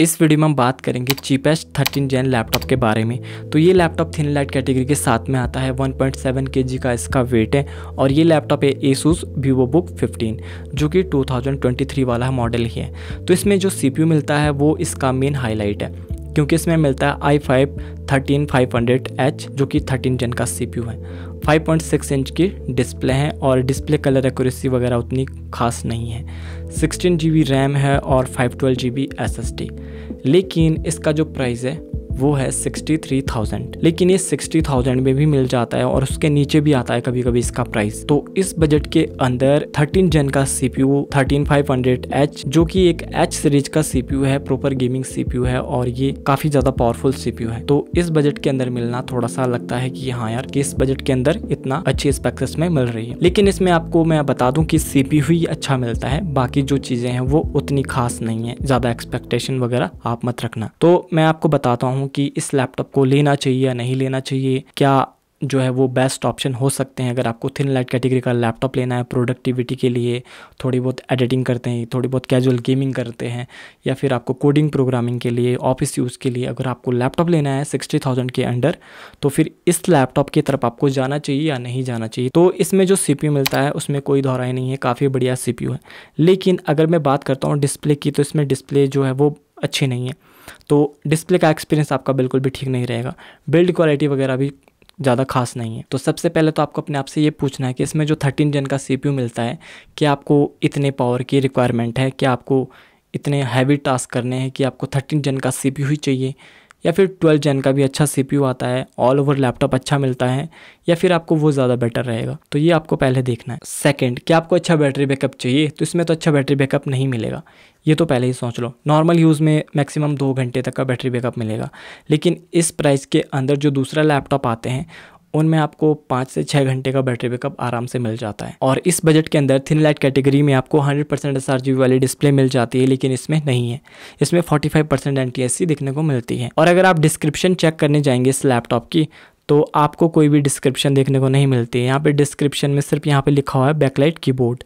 इस वीडियो में हम बात करेंगे चीपेस्ट थर्टीन जेन लैपटॉप के बारे में तो ये लैपटॉप थिन लाइट कैटेगरी के साथ में आता है 1.7 पॉइंट का इसका वेट है और ये लैपटॉप है एसूस वीवो बुक फिफ्टीन जो कि 2023 वाला मॉडल ही है तो इसमें जो सी मिलता है वो इसका मेन हाईलाइट है क्योंकि इसमें मिलता है I five thirteen five hundred H जो कि थर्टीन जन का सी पी यू है फाइव पॉइंट सिक्स इंच की डिस्प्ले है और डिस्प्ले कलर एक्यूरेसी वगैरह उतनी खास नहीं है सिक्सटीन जी बी रैम है और five twelve G B S S D लेकिन इसका जो प्राइस है वो है सिक्सटी थ्री थाउजेंड लेकिन ये सिक्सटी थाउजेंड में भी मिल जाता है और उसके नीचे भी आता है कभी कभी इसका प्राइस तो इस बजट के अंदर थर्टीन जेन का CPU thirteen five hundred H जो की एक एच सीरीज का सीपीयू है प्रॉपर गेमिंग सीपीयू है और ये काफी ज्यादा पावरफुल सीपीयू है तो इस बजट के अंदर मिलना थोड़ा सा लगता है कि हाँ यार इस बजट के अंदर इतना अच्छी स्पेक्स में मिल रही है लेकिन इसमें आपको मैं बता दूं कि सीपी ही अच्छा मिलता है बाकी जो चीजें हैं वो उतनी खास नहीं है ज्यादा एक्सपेक्टेशन वगैरह आप मत रखना तो मैं आपको बताता हूँ हूँ कि इस लैपटॉप को लेना चाहिए या नहीं लेना चाहिए क्या जो है वो बेस्ट ऑप्शन हो सकते हैं अगर आपको थिन लाइट कैटेगरी का लैपटॉप लेना है प्रोडक्टिविटी के लिए थोड़ी बहुत एडिटिंग करते हैं थोड़ी बहुत कैजुअल गेमिंग करते हैं या फिर आपको कोडिंग प्रोग्रामिंग के लिए ऑफिस यूज़ के लिए अगर आपको लैपटॉप लेना है सिक्सटी थाउजेंड के अंडर तो फिर इस लैपटॉप की तरफ आपको जाना चाहिए या नहीं जाना चाहिए तो इसमें जो सी मिलता है उसमें कोई दोहराई नहीं है काफ़ी बढ़िया सी है लेकिन अगर मैं बात करता हूँ डिस्प्ले की तो इसमें डिस्प्ले जो है वो अच्छी नहीं है तो डिस्प्ले का एक्सपीरियंस आपका बिल्कुल भी ठीक नहीं रहेगा बिल्ड क्वालिटी वगैरह भी ज़्यादा खास नहीं है तो सबसे पहले तो आपको अपने आप से ये पूछना है कि इसमें जो थर्टीन जन का सी मिलता है कि आपको इतने पावर की रिक्वायरमेंट है कि आपको इतने हैवी टास्क करने हैं कि आपको थर्टीन जन का सी ही चाहिए या फिर ट्वेल्थ जेन का भी अच्छा सी आता है ऑल ओवर लैपटॉप अच्छा मिलता है या फिर आपको वो ज़्यादा बेटर रहेगा तो ये आपको पहले देखना है सेकेंड क्या आपको अच्छा बैटरी बैकअप चाहिए तो इसमें तो अच्छा बैटरी बैकअप नहीं मिलेगा ये तो पहले ही सोच लो नॉर्मल यूज़ में मैक्सिमम दो घंटे तक का बैटरी बैकअप मिलेगा लेकिन इस प्राइस के अंदर जो दूसरा लैपटॉप आते हैं उनमें आपको पाँच से छः घंटे का बैटरी बैकअप आराम से मिल जाता है और इस बजट के अंदर थिन लाइट कैटेगरी में आपको 100 परसेंट एस वाली डिस्प्ले मिल जाती है लेकिन इसमें नहीं है इसमें 45 परसेंट एन देखने को मिलती है और अगर आप डिस्क्रिप्शन चेक करने जाएंगे इस लैपटॉप की तो आपको कोई भी डिस्क्रिप्शन देखने को नहीं मिलती है यहाँ पर डिस्क्रिप्शन में सिर्फ यहाँ पर लिखा हुआ है बैकलाइट कीबोर्ड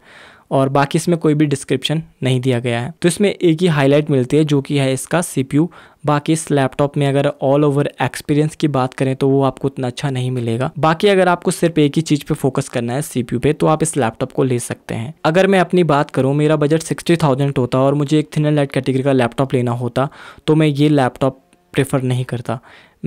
और बाकी इसमें कोई भी डिस्क्रिप्शन नहीं दिया गया है तो इसमें एक ही हाईलाइट मिलती है जो कि है इसका सीपीयू बाकी इस लैपटॉप में अगर ऑल ओवर एक्सपीरियंस की बात करें तो वो आपको उतना अच्छा नहीं मिलेगा बाकी अगर आपको सिर्फ एक ही चीज़ पे फोकस करना है सीपीयू पे तो आप इस लैपटॉप को ले सकते हैं अगर मैं अपनी बात करूँ मेरा बजट सिक्सटी थाउजेंड होता और मुझे एक थिनर लाइट कैटेगरी का लैपटॉप लेना होता तो मैं ये लैपटॉप प्रेफर नहीं करता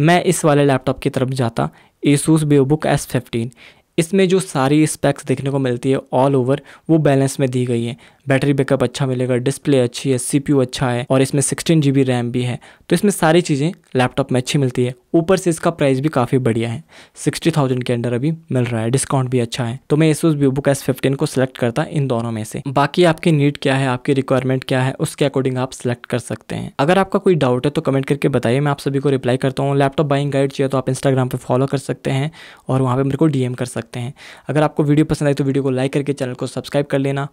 मैं इस वाले लैपटॉप की तरफ जाता एसूस बेबुक एस फिफ्टीन इसमें जो सारी स्पेक्स देखने को मिलती है ऑल ओवर वो बैलेंस में दी गई है बैटरी बैकअप अच्छा मिलेगा डिस्प्ले अच्छी है सीपीयू अच्छा है और इसमें सिक्सटीन जी रैम भी है तो इसमें सारी चीज़ें लैपटॉप में अच्छी मिलती है ऊपर से इसका प्राइस भी काफ़ी बढ़िया है सिक्सटी थाउजेंड के अंडर अभी मिल रहा है डिस्काउंट भी अच्छा है तो मैं इस व्यूबुक एस फिफ्टीन को सिलेक्ट करता इन दोनों में से बाकी आपकी नीड क्या है आपकी रिक्वायरमेंट क्या है उसके अकॉर्डिंग आप सिलेक्ट कर सकते हैं अगर आपका कोई डाउट है तो कमेंट करके बताइए मैं आप सभी को रिप्लाई करता हूँ लैपटॉप बाइंग गाइड चाहिए तो आप इंस्टाग्राम पर फॉलो कर सकते हैं और वहाँ पर मेरे को डीएम कर सकते हैं अगर आपको वीडियो पसंद आई तो वीडियो को लाइक करके चैनल को सब्सक्राइब कर लेना